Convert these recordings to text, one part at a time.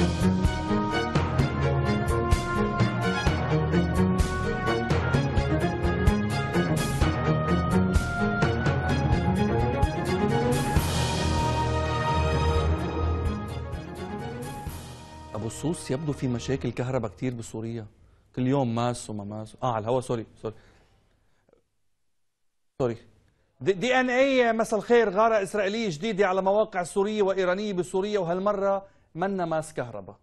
ابو الصوص يبدو في مشاكل كهرباء كتير بسوريا كل يوم ماس وما ماس اه على الهواء سوري سوري سوري دي, دي ان اي مساء الخير غاره اسرائيليه جديده على مواقع سوريه وايرانيه بسوريا وهالمره منا ماس كهرباء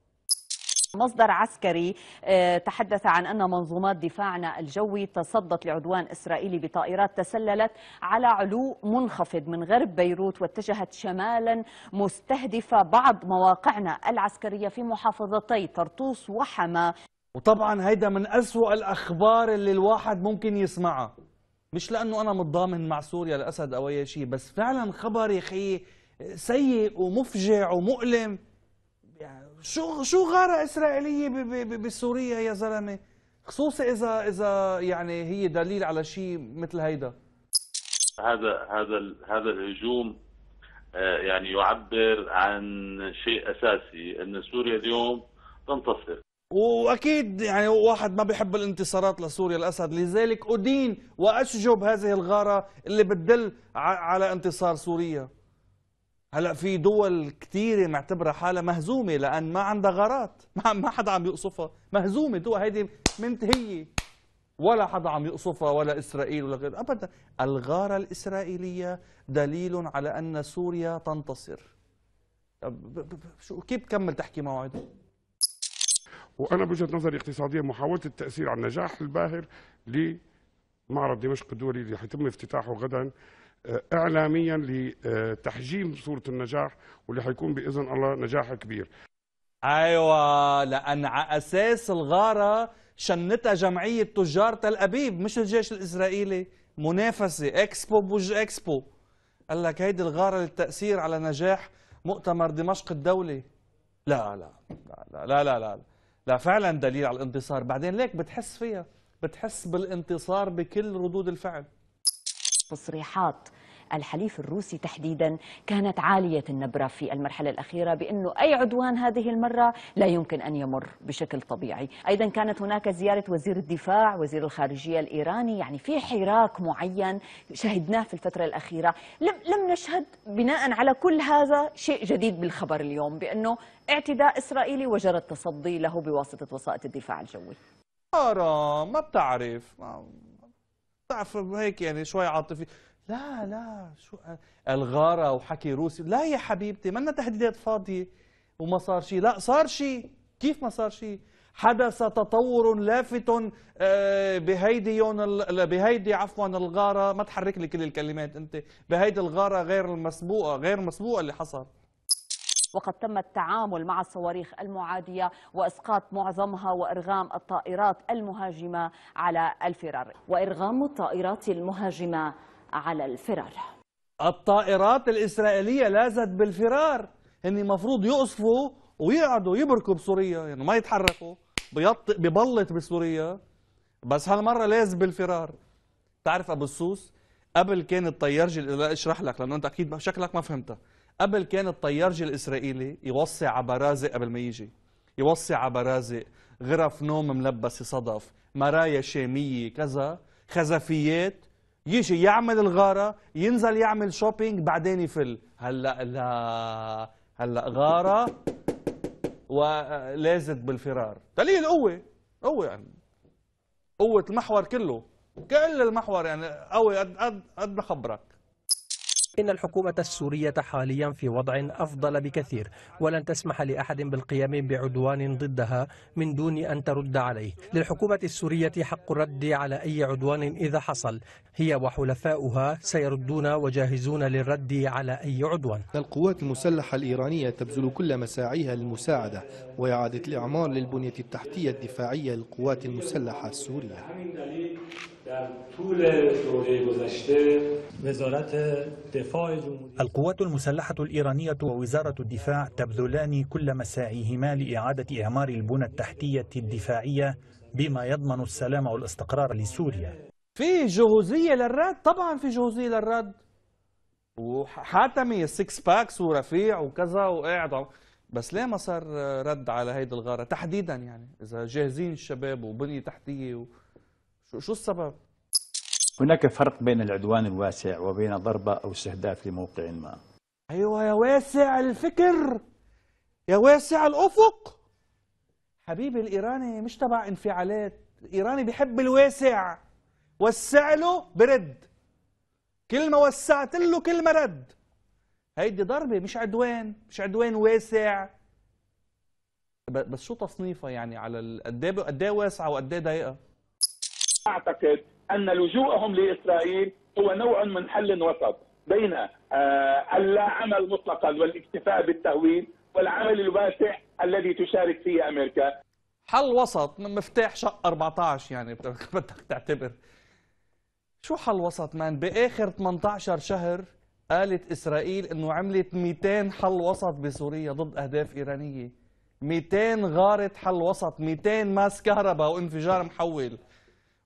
مصدر عسكري آه، تحدث عن أن منظومات دفاعنا الجوي تصدت لعدوان إسرائيلي بطائرات تسللت على علو منخفض من غرب بيروت واتجهت شمالا مستهدفة بعض مواقعنا العسكرية في محافظتي طرطوس وحما وطبعا هيدا من أسوأ الأخبار اللي الواحد ممكن يسمعها مش لأنه أنا متضامن مع سوريا الأسد أو أي شيء بس فعلا خبر يا أخي سيء ومفجع ومؤلم شو شو غاره اسرائيليه بسوريا يا زلمه خصوصا اذا اذا يعني هي دليل على شيء مثل هيدا هذا هذا هذا الهجوم آه، يعني يعبر عن شيء اساسي ان سوريا اليوم تنتصر واكيد يعني واحد ما بيحب الانتصارات لسوريا الاسد لذلك ادين واشجب هذه الغاره اللي بتدل على انتصار سوريا هلا في دول كثيرة معتبرة حالها مهزومة لأن ما عندها غارات، ما ما حدا عم يقصفها، مهزومة دول هيدي منتهية ولا حدا عم يقصفها ولا إسرائيل ولا غير أبدا، الغارة الإسرائيلية دليل على أن سوريا تنتصر. شو كيف تكمل تحكي موعده؟ وأنا بوجهة نظري اقتصادية محاولة التأثير على النجاح الباهر لمعرض دمشق الدولي اللي حيتم افتتاحه غدا اعلاميا لتحجيم صوره النجاح واللي حيكون باذن الله نجاح كبير. ايوه لان على اساس الغاره شنتها جمعيه تجار تل ابيب مش الجيش الاسرائيلي منافسه اكسبو بوج اكسبو قال لك هيدي الغاره للتاثير على نجاح مؤتمر دمشق الدولي لا لا لا لا لا لا, لا فعلا دليل على الانتصار بعدين ليك بتحس فيها بتحس بالانتصار بكل ردود الفعل تصريحات الحليف الروسي تحديدا كانت عالية النبرة في المرحلة الأخيرة بأنه أي عدوان هذه المرة لا يمكن أن يمر بشكل طبيعي أيضا كانت هناك زيارة وزير الدفاع وزير الخارجية الإيراني يعني في حراك معين شهدناه في الفترة الأخيرة لم, لم نشهد بناء على كل هذا شيء جديد بالخبر اليوم بأنه اعتداء إسرائيلي وجرى التصدي له بواسطة وسائط الدفاع الجوي ما بتعرف ضعف هيك يعني شوي عاطفي لا لا شو الغاره وحكي روسي لا يا حبيبتي منا تهديدات فاضيه وما صار شيء لا صار شيء كيف ما صار شيء حدث تطور لافت آه، بهيدي بهيدي عفوا الغاره ما تحرك لي كل الكلمات انت بهيدي الغاره غير المسبوقه غير المسبوقه اللي حصل وقد تم التعامل مع الصواريخ المعادية وإسقاط معظمها وإرغام الطائرات المهاجمة على الفرار وإرغام الطائرات المهاجمة على الفرار الطائرات الإسرائيلية لازت بالفرار هن المفروض يقصفوا ويقعدوا يبركوا بسوريا يعني ما يتحركوا بيط... ببلط بسوريا بس هالمرة لاز بالفرار تعرف أبو السوس قبل كان الطيارجي لا اشرح لك لأنه أنت أكيد شكلك ما فهمتها قبل كان الطيارجي الإسرائيلي يوصي على برازق قبل ما يجي يوصي على برازق غرف نوم ملبسة صدف مرايا شامية كذا خزفيات يجي يعمل الغارة ينزل يعمل شوبينج بعدين يفل هلا لا هلا غارة ولازت آه، بالفرار دليل قوة قوة يعني قوة المحور كله كل المحور يعني قوي قد قد قد خبرك إن الحكومة السورية حاليا في وضع أفضل بكثير ولن تسمح لأحد بالقيام بعدوان ضدها من دون أن ترد عليه للحكومة السورية حق الرد على أي عدوان إذا حصل هي وحلفاؤها سيردون وجاهزون للرد على أي عدوان القوات المسلحة الإيرانية تبذل كل مساعيها للمساعدة وإعادة الإعمار للبنية التحتية الدفاعية للقوات المسلحة السورية در طول دوره گذشته وزارت القوات المسلحة الإيرانية ووزارة الدفاع تبذلان كل مساعيهما لإعادة إعمار البنى التحتية الدفاعية بما يضمن السلام والاستقرار لسوريا في جهوزية للرد طبعا في جهوزية للرد وحاتمي السكس باكس ورفيع وكذا وقاعد بس ليه ما صار رد على هيدي الغارة تحديدا يعني إذا جاهزين الشباب وبنية تحتية و... شو السبب؟ هناك فرق بين العدوان الواسع وبين ضربة أو استهداف لموقع ما أيوة يا واسع الفكر يا واسع الأفق حبيبي الإيراني مش تبع انفعالات الإيراني بيحب الواسع وسع له برد كل ما وسعت له كل ما رد هيدي ضربة مش عدوان مش عدوان واسع بس شو تصنيفها يعني على إيه قد ايه واسعه وقد ايه ضيقه؟ اعتقد أن لجوءهم لإسرائيل هو نوع من حل وسط بين آه، اللا عمل مطلقا والاكتفاء بالتهويل والعمل الواسع الذي تشارك فيه أمريكا حل وسط من مفتاح شق 14 يعني بدك تعتبر شو حل وسط مان باخر 18 شهر قالت اسرائيل انه عملت 200 حل وسط بسوريا ضد اهداف ايرانيه 200 غاره حل وسط 200 ماس كهرباء وانفجار محول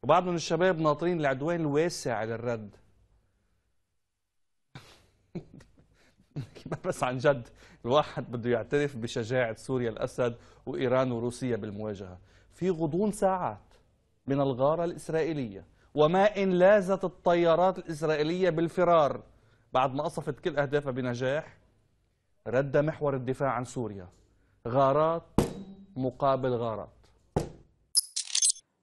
وبعض من الشباب ناطرين العدوان الواسع للرد بس عن جد الواحد بده يعترف بشجاعة سوريا الأسد وإيران وروسيا بالمواجهة في غضون ساعات من الغارة الإسرائيلية وما إن لازت الطيارات الإسرائيلية بالفرار بعد ما قصفت كل أهدافها بنجاح رد محور الدفاع عن سوريا غارات مقابل غارات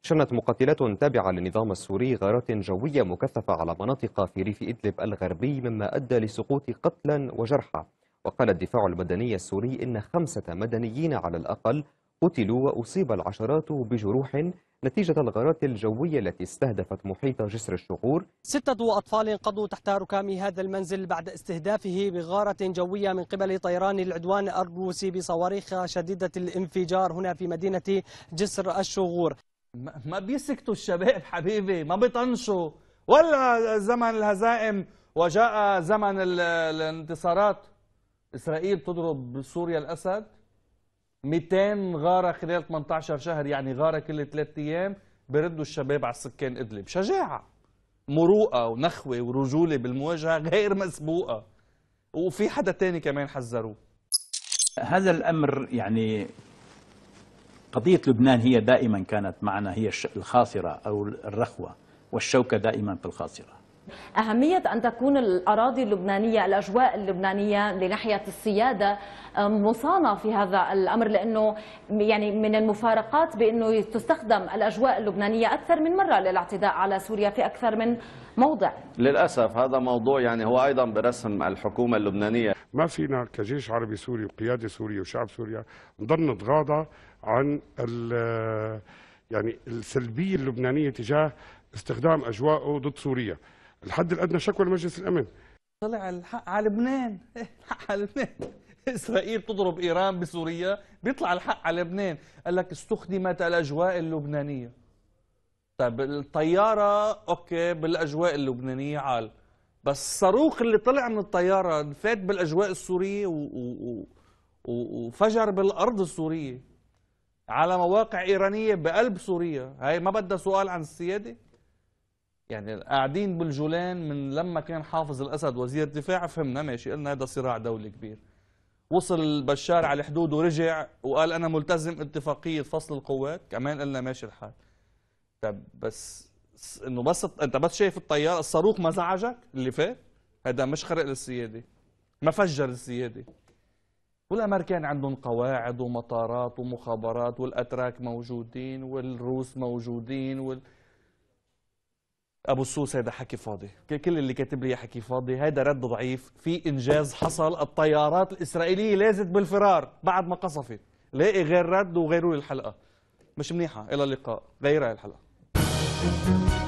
شنت مقاتلات تابعة للنظام السوري غارات جوية مكثفة على مناطق في ريف إدلب الغربي مما أدى لسقوط قتلا وجرحى وقال الدفاع المدني السوري إن خمسة مدنيين على الأقل قتلوا وأصيب العشرات بجروح نتيجة الغارات الجوية التي استهدفت محيط جسر الشغور ستة أطفال قضوا تحت ركام هذا المنزل بعد استهدافه بغارة جوية من قبل طيران العدوان الروسي بصواريخ شديدة الانفجار هنا في مدينة جسر الشغور ما بيسكتوا الشباب حبيبي ما بيطنشوا ولا زمن الهزائم وجاء زمن الانتصارات اسرائيل تضرب سوريا الاسد 200 غاره خلال 18 شهر يعني غاره كل ثلاث ايام بردوا الشباب على سكان ادلب شجاعه مروءه ونخوه ورجوله بالمواجهه غير مسبوقه وفي حدا تاني كمان حذروه هذا الامر يعني قضية لبنان هي دائما كانت معنا هي الخاصرة أو الرخوة والشوكة دائما في الخاصرة أهمية أن تكون الأراضي اللبنانية الأجواء اللبنانية لناحية السيادة مصانة في هذا الأمر لأنه يعني من المفارقات بأنه تستخدم الأجواء اللبنانية أكثر من مرة للاعتداء على سوريا في أكثر من موضع للأسف هذا موضوع يعني هو أيضا برسم الحكومة اللبنانية ما فينا كجيش عربي سوري وقيادة سورية وشعب سوريا نضل نتغاضى عن يعني السلبيه اللبنانيه تجاه استخدام أجواءه ضد سوريا الحد الادنى شكوى لمجلس الامن طلع الحق على لبنان الحق على لبنان اسرائيل تضرب ايران بسوريا بيطلع الحق على لبنان قال لك استخدمت الاجواء اللبنانيه طيب الطياره اوكي بالاجواء اللبنانيه عال بس الصاروخ اللي طلع من الطياره فات بالاجواء السوريه و... و... و... وفجر بالارض السوريه على مواقع إيرانية بقلب سوريا هاي ما بدها سؤال عن السيادة يعني قاعدين بالجولان من لما كان حافظ الأسد وزير دفاع فهمنا ماشي قلنا هذا صراع دولي كبير وصل بشار على الحدود ورجع وقال أنا ملتزم اتفاقية فصل القوات كمان قلنا ماشي الحال طب بس انه بس انت بس شايف الطيار الصاروخ ما زعجك اللي فات هذا مش خرق للسياده ما فجر السياده والأمريكان عندهم قواعد ومطارات ومخابرات والأتراك موجودين والروس موجودين وال... أبو السوس هيدا حكي فاضي كل اللي كاتب لي حكي فاضي هيدا رد ضعيف في إنجاز حصل الطيارات الإسرائيلية لازت بالفرار بعد ما قصفت لاقي غير رد وغيروا لي الحلقة مش منيحة إلى اللقاء غيرها الحلقة